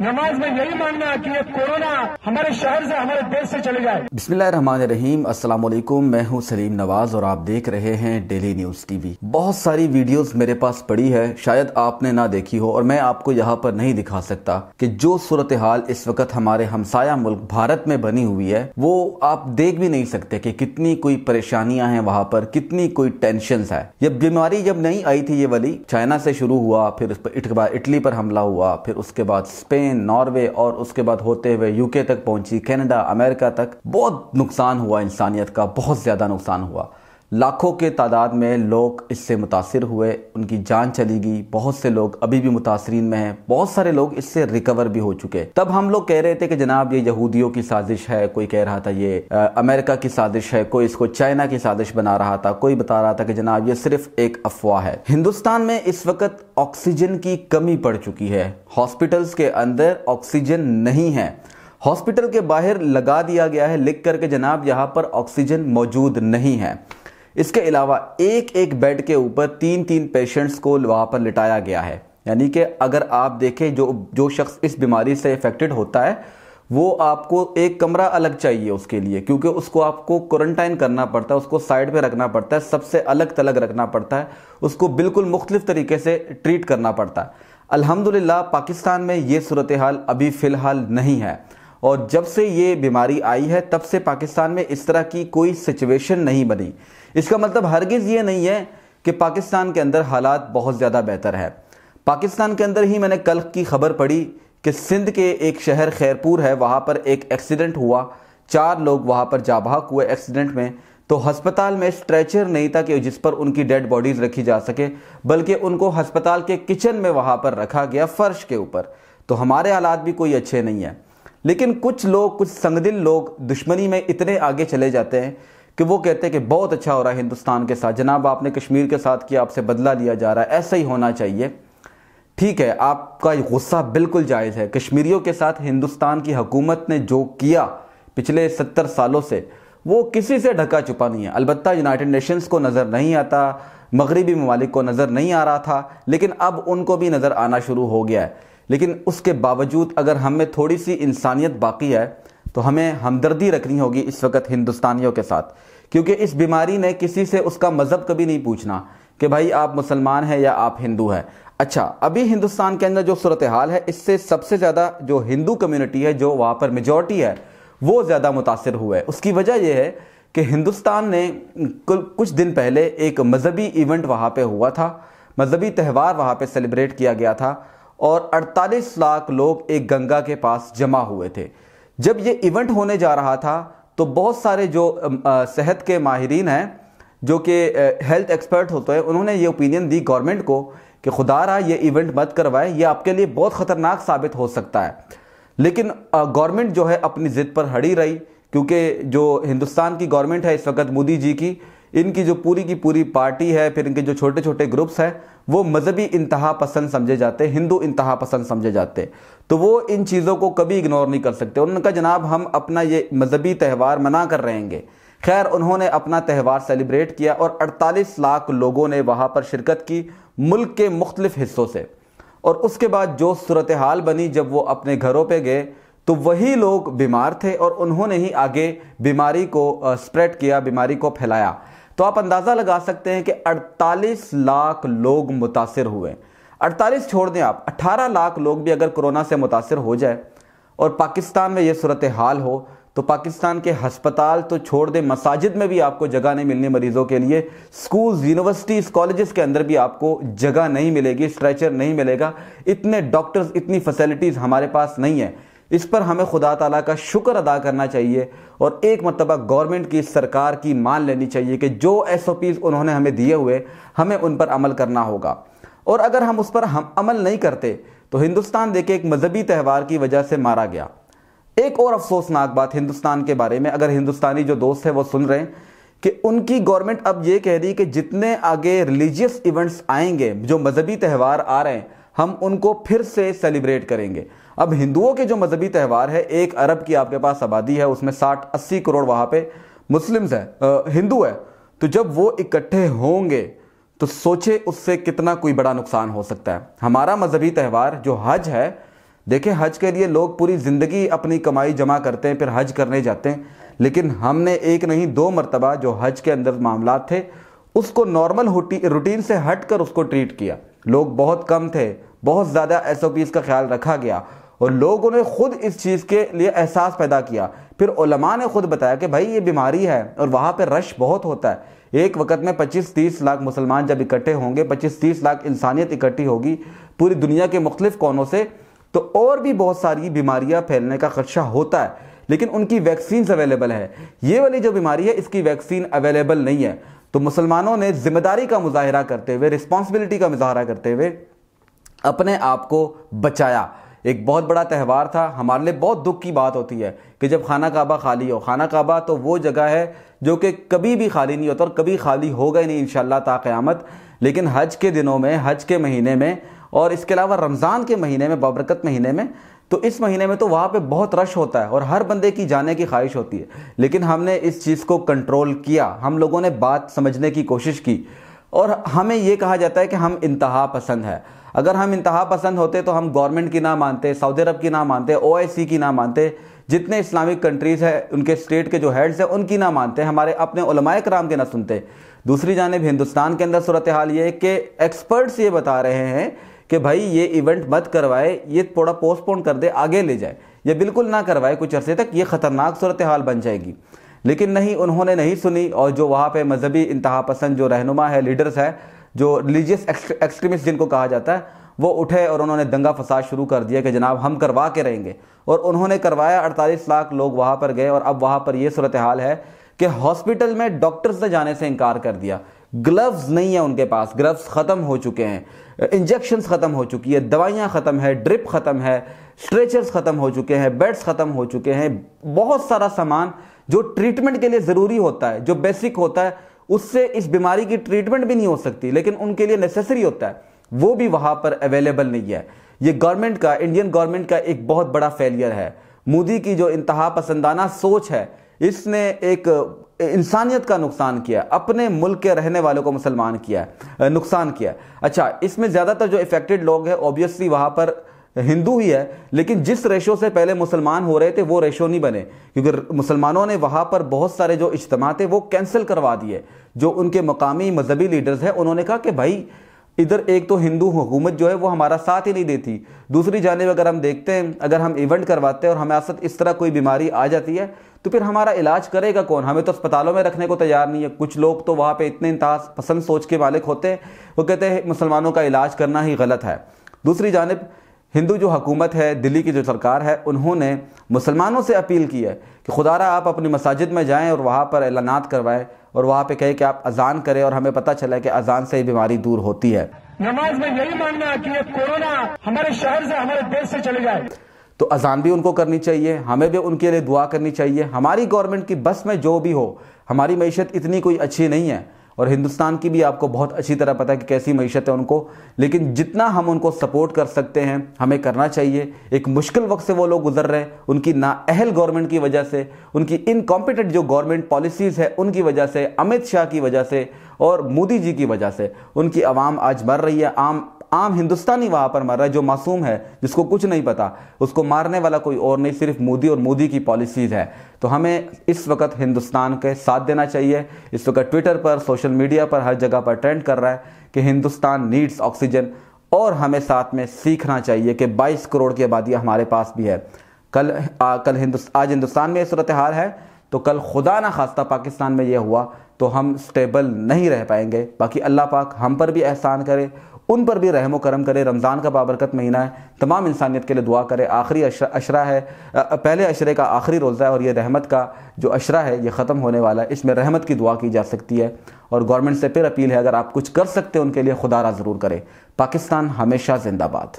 नमाज में यही मानना कि ये कोरोना हमारे शहर से हमारे देश से चले जाए बिस्मिल्लाह रहमान अस्सलाम वालेकुम मैं हूँ सलीम नवाज और आप देख रहे हैं डेली न्यूज टीवी बहुत सारी वीडियोस मेरे पास पड़ी है शायद आपने ना देखी हो और मैं आपको यहाँ पर नहीं दिखा सकता कि जो सूरत हाल इस वक्त हमारे हमसाया मुल्क भारत में बनी हुई है वो आप देख भी नहीं सकते कि कितनी कोई परेशानियां हैं वहाँ पर कितनी कोई टेंशन है ये बीमारी जब नहीं आई थी ये वाली चाइना से शुरू हुआ फिर इटली पर हमला हुआ फिर उसके बाद स्पेन स्पेन नॉर्वे और उसके बाद होते हुए यूके तक पहुंची कनाडा अमेरिका तक बहुत नुकसान हुआ इंसानियत का बहुत ज़्यादा नुकसान हुआ लाखों के तादाद में लोग इससे मुतासर हुए उनकी जान चली गई बहुत से लोग अभी भी मुतासरीन में हैं बहुत सारे लोग इससे रिकवर भी हो चुके तब हम लोग कह रहे थे कि जनाब ये यहूदियों की साजिश है कोई कह रहा था ये आ, अमेरिका की साजिश है कोई इसको चाइना की साजिश बना रहा था कोई बता रहा था कि जनाब ये सिर्फ एक अफवाह है हिंदुस्तान में इस वक्त ऑक्सीजन की कमी पड़ चुकी है हॉस्पिटल्स के अंदर ऑक्सीजन नहीं है हॉस्पिटल के बाहर लगा दिया गया है लिख करके जनाब यहाँ पर ऑक्सीजन मौजूद नहीं है इसके अलावा एक एक बेड के ऊपर तीन तीन पेशेंट्स को वहाँ पर लिटाया गया है यानी कि अगर आप देखें जो जो शख्स इस बीमारी से इफेक्टेड होता है वो आपको एक कमरा अलग चाहिए उसके लिए क्योंकि उसको आपको क्वारंटाइन करना पड़ता है उसको साइड पे रखना पड़ता है सबसे अलग तलग रखना पड़ता है उसको बिल्कुल मुख्तलिफ तरीके से ट्रीट करना पड़ता है अल्हम्दुलिल्लाह पाकिस्तान में ये सूरत हाल अभी फ़िलहाल नहीं है और जब से ये बीमारी आई है तब से पाकिस्तान में इस तरह की कोई सिचुएशन नहीं बनी इसका मतलब हरगिज़ ये नहीं है कि पाकिस्तान के अंदर हालात बहुत ज़्यादा बेहतर है पाकिस्तान के अंदर ही मैंने कल की खबर पढ़ी कि सिंध के एक शहर खैरपुर है वहाँ पर एक एक्सीडेंट हुआ चार लोग वहाँ पर जाबहक हुए एक्सीडेंट में तो हस्पताल में स्ट्रेचर नहीं था कि जिस पर उनकी डेड बॉडीज रखी जा सके बल्कि उनको हस्पताल के किचन में वहाँ पर रखा गया फर्श के ऊपर तो हमारे हालात भी कोई अच्छे नहीं है लेकिन कुछ लोग कुछ संगदिल लोग दुश्मनी में इतने आगे चले जाते हैं कि वो कहते हैं कि बहुत अच्छा हो रहा है हिंदुस्तान के साथ जनाब आपने कश्मीर के साथ किया आपसे बदला लिया जा रहा है ऐसा ही होना चाहिए ठीक है आपका गुस्सा बिल्कुल जायज़ है कश्मीरियों के साथ हिंदुस्तान की हकूमत ने जो किया पिछले सत्तर सालों से वो किसी से ढका छुपा नहीं है अलबत्त यूनाइटेड नेशंस को नज़र नहीं आता मगरबी ममालिक को नज़र नहीं आ रहा था लेकिन अब उनको भी नज़र आना शुरू हो गया है लेकिन उसके बावजूद अगर हम में थोड़ी सी इंसानियत बाकी है तो हमें हमदर्दी रखनी होगी इस वक्त हिंदुस्तानियों के साथ क्योंकि इस बीमारी ने किसी से उसका मज़हब कभी नहीं पूछना कि भाई आप मुसलमान हैं या आप हिंदू हैं अच्छा अभी हिंदुस्तान के अंदर जो सूरत हाल है इससे सबसे ज़्यादा जो हिंदू कम्युनिटी है जो वहाँ पर मेजोरिटी है वो ज़्यादा मुतासर हुआ है उसकी वजह यह है कि हिंदुस्तान ने कुछ दिन पहले एक मज़हबी इवेंट वहाँ पर हुआ था मज़हबी त्यौहार वहाँ पर सेलिब्रेट किया गया था और 48 लाख लोग एक गंगा के पास जमा हुए थे जब ये इवेंट होने जा रहा था तो बहुत सारे जो सेहत के माहरीन हैं जो कि हेल्थ एक्सपर्ट होते हैं उन्होंने ये ओपिनियन दी गवर्नमेंट को कि खुदा रहा ये इवेंट मत करवाए ये आपके लिए बहुत ख़तरनाक साबित हो सकता है लेकिन गवर्नमेंट जो है अपनी ज़िद पर हड़ी रही क्योंकि जो हिंदुस्तान की गवर्नमेंट है इस वक्त मोदी जी की इनकी जो पूरी की पूरी पार्टी है फिर इनके जो छोटे छोटे ग्रुप्स हैं वो मजहबी इंतहा पसंद समझे जाते हिंदू इंतहा पसंद समझे जाते तो वो इन चीज़ों को कभी इग्नोर नहीं कर सकते उन्होंने कहा जनाब हम अपना ये मजहबी त्यौहार मना कर रहेंगे खैर उन्होंने अपना त्यौहार सेलिब्रेट किया और 48 लाख लोगों ने वहाँ पर शिरकत की मुल्क के मुख्तलिफ हिस्सों से और उसके बाद जो सूरत हाल बनी जब वो अपने घरों पर गए तो वही लोग बीमार थे और उन्होंने ही आगे बीमारी को स्प्रेड किया बीमारी को फैलाया तो आप अंदाज़ा लगा सकते हैं कि 48 लाख लोग मुतासर हुए 48 छोड़ दें आप 18 लाख लोग भी अगर कोरोना से मुतासर हो जाए और पाकिस्तान में ये सूरत हाल हो तो पाकिस्तान के हस्पताल तो छोड़ दें मसाजिद में भी आपको जगह नहीं मिलनी मरीज़ों के लिए स्कूल्स यूनिवर्सिटीज़ कॉलेज़ के अंदर भी आपको जगह नहीं मिलेगी स्ट्रेचर नहीं मिलेगा इतने डॉक्टर्स इतनी फैसिलिटीज़ हमारे पास नहीं है इस पर हमें खुदा तला का शुक्र अदा करना चाहिए और एक मरतबा गवर्नमेंट की सरकार की मान लेनी चाहिए कि जो एस ओ पीज़ उन्होंने हमें दिए हुए हमें उन पर अमल करना होगा और अगर हम उस पर हम अमल नहीं करते तो हिंदुस्तान देखे एक मजहबी त्यौहार की वजह से मारा गया एक और अफसोसनाक बात हिंदुस्तान के बारे में अगर हिंदुस्तानी जो दोस्त है वो सुन रहे हैं कि उनकी गवर्नमेंट अब ये कह रही कि जितने आगे रिलीजियस इवेंट्स आएंगे जो मजहबी त्यौहार आ रहे हैं हम उनको फिर से सेलिब्रेट करेंगे अब हिंदुओं के जो मजहबी त्यौहार है एक अरब की आपके पास आबादी है उसमें साठ अस्सी करोड़ वहां पे मुस्लिम्स है हिंदू है तो जब वो इकट्ठे होंगे तो सोचे उससे कितना कोई बड़ा नुकसान हो सकता है हमारा मजहबी त्यौहार जो हज है देखें हज के लिए लोग पूरी ज़िंदगी अपनी कमाई जमा करते हैं फिर हज करने जाते हैं लेकिन हमने एक नहीं दो मरतबा जो हज के अंदर मामला थे उसको नॉर्मल रूटीन से हट कर उसको ट्रीट किया लोग बहुत कम थे बहुत ज़्यादा एस का ख्याल रखा गया और लोगों ने खुद इस चीज़ के लिए एहसास पैदा किया फिर ओलमा ने खुद बताया कि भाई ये बीमारी है और वहाँ पर रश बहुत होता है एक वक्त में 25-30 लाख मुसलमान जब इकट्ठे होंगे 25-30 लाख इंसानियत इकट्ठी होगी पूरी दुनिया के मुख्तफ कोनों से तो और भी बहुत सारी बीमारियाँ फैलने का खदशा होता है लेकिन उनकी वैक्सीन अवेलेबल है ये वाली जो बीमारी है इसकी वैक्सीन अवेलेबल नहीं है तो मुसलमानों ने जिम्मेदारी का मुजाहरा करते हुए रिस्पॉन्सिबिलिटी का मुजाहरा करते हुए अपने आप को बचाया एक बहुत बड़ा त्यौहार था हमारे लिए बहुत दुख की बात होती है कि जब खाना काबा खाली हो खाना काबा तो वो जगह है जो कि कभी भी खाली नहीं होता और कभी खाली होगा ही नहीं इन ता क़्यामत लेकिन हज के दिनों में हज के महीने में और इसके अलावा रमज़ान के महीने में बाबरकत महीने में तो इस महीने में तो वहाँ पे बहुत रश होता है और हर बंदे की जाने की ख्वाहिश होती है लेकिन हमने इस चीज़ को कंट्रोल किया हम लोगों ने बात समझने की कोशिश की और हमें ये कहा जाता है कि हम इंतहा पसंद है अगर हम इंतहा पसंद होते तो हम गवर्नमेंट की ना मानते सऊदी अरब की ना मानते ओ की ना मानते जितने इस्लामिक कंट्रीज़ हैं उनके स्टेट के जो हेड्स हैं उनकी ना मानते हमारे अपने उलमाए कराम के ना सुनते दूसरी जानब हिंदुस्तान के अंदर सूरत हाल ये कि एक्सपर्ट्स ये बता रहे हैं कि भाई ये इवेंट मत करवाए ये थोड़ा पोस्टपोन कर दे आगे ले जाए ये बिल्कुल ना करवाए कुछ अरसे तक ये ख़तरनाक सूरत हाल बन जाएगी लेकिन नहीं उन्होंने नहीं सुनी और जो वहाँ पे मजहबी इंतहा पसंद जो रहनुमा है लीडर्स है जो रिलीजियस एक्सट्रीमिस्ट जिनको कहा जाता है वो उठे और उन्होंने दंगा फसाद शुरू कर दिया कि जनाब हम करवा के रहेंगे और उन्होंने करवाया अड़तालीस लाख लोग वहाँ पर गए और अब वहाँ पर ये सूरत हाल है कि हॉस्पिटल में डॉक्टर्स ने जाने से इनकार कर दिया ग्लव्स नहीं है उनके पास ग्लव्स ख़त्म हो चुके हैं इंजेक्शन ख़त्म हो चुकी है दवाइयाँ ख़त्म है ड्रिप ख़त्म है स्ट्रेचर्स ख़त्म हो चुके हैं बेड्स ख़त्म हो चुके हैं बहुत सारा सामान जो ट्रीटमेंट के लिए ज़रूरी होता है जो बेसिक होता है उससे इस बीमारी की ट्रीटमेंट भी नहीं हो सकती लेकिन उनके लिए नेसेसरी होता है वो भी वहां पर अवेलेबल नहीं है ये गवर्नमेंट का इंडियन गवर्नमेंट का एक बहुत बड़ा फेलियर है मोदी की जो इंतहा पसंदाना सोच है इसने एक इंसानियत का नुकसान किया अपने मुल्क के रहने वालों को मुसलमान किया नुकसान किया अच्छा इसमें ज़्यादातर जो इफेक्टेड लोग हैं ऑब्वियसली वहाँ पर हिंदू ही है लेकिन जिस रेशो से पहले मुसलमान हो रहे थे वो रेशो नहीं बने क्योंकि मुसलमानों ने वहाँ पर बहुत सारे जो इज्तम थे वो कैंसिल करवा दिए जो उनके मकामी मजहबी लीडर्स हैं उन्होंने कहा कि भाई इधर एक तो हिंदू हुकूमत जो है वो हमारा साथ ही नहीं देती दूसरी जानब अगर हम देखते हैं अगर हम इवेंट करवाते हैं और हमारे साथ इस तरह कोई बीमारी आ जाती है तो फिर हमारा इलाज करेगा कौन हमें तो अस्पतालों में रखने को तैयार नहीं है कुछ लोग तो वहाँ पे इतने इंतहा पसंद सोच के मालिक होते हैं वो कहते हैं मुसलमानों का इलाज करना ही गलत है दूसरी जानब हिंदू जो हकूमत है दिल्ली की जो सरकार है उन्होंने मुसलमानों से अपील की है कि रहा आप अपनी मसाजिद में जाएं और वहाँ पर ऐलानात करवाएं और वहाँ पे कहे कि आप अजान करें और हमें पता चला कि अजान से ही बीमारी दूर होती है नमाज में यही मानना कि ये कोरोना हमारे शहर से हमारे देश से चले जाए तो अजान भी उनको करनी चाहिए हमें भी उनके लिए दुआ करनी चाहिए हमारी गवर्नमेंट की बस में जो भी हो हमारी मीशत इतनी कोई अच्छी नहीं है और हिंदुस्तान की भी आपको बहुत अच्छी तरह पता है कि कैसी मीशत है उनको लेकिन जितना हम उनको सपोर्ट कर सकते हैं हमें करना चाहिए एक मुश्किल वक्त से वो लोग गुजर रहे हैं उनकी नाअहल गवर्नमेंट की वजह से उनकी इनकॉम्पिटेंट जो गवर्नमेंट पॉलिसीज़ है उनकी वजह से अमित शाह की वजह से और मोदी जी की वजह से उनकी आवाम आज मर रही है आम आम हिंदुस्तानी वहां पर मर रहा है जो मासूम है जिसको कुछ नहीं पता उसको मारने वाला कोई और नहीं सिर्फ मोदी और मोदी की पॉलिसीज है तो हमें इस वक्त हिंदुस्तान के साथ देना चाहिए इस वक्त ट्विटर पर सोशल मीडिया पर हर जगह पर ट्रेंड कर रहा है कि हिंदुस्तान नीड्स ऑक्सीजन और हमें साथ में सीखना चाहिए कि 22 करोड़ की आबादी हमारे पास भी है कल आ, कल हिंदुस्तान आज हिंदुस्तान में सूरत हाल है तो कल खुदा ना खास्ता पाकिस्तान में यह हुआ तो हम स्टेबल नहीं रह पाएंगे बाकी अल्लाह पाक हम पर भी एहसान करे उन पर भी रहम करम करे रमज़ान का बाबरकत महीना है तमाम इंसानियत के लिए दुआ करे आखिरी अशरा है पहले अशरे का आखिरी रोज़ा है और ये रहमत का जो अशरा है ये ख़त्म होने वाला है इसमें रहमत की दुआ की जा सकती है और गवर्नमेंट से फिर अपील है अगर आप कुछ कर सकते हैं उनके लिए खुदा ज़रूर करें पाकिस्तान हमेशा जिंदाबाद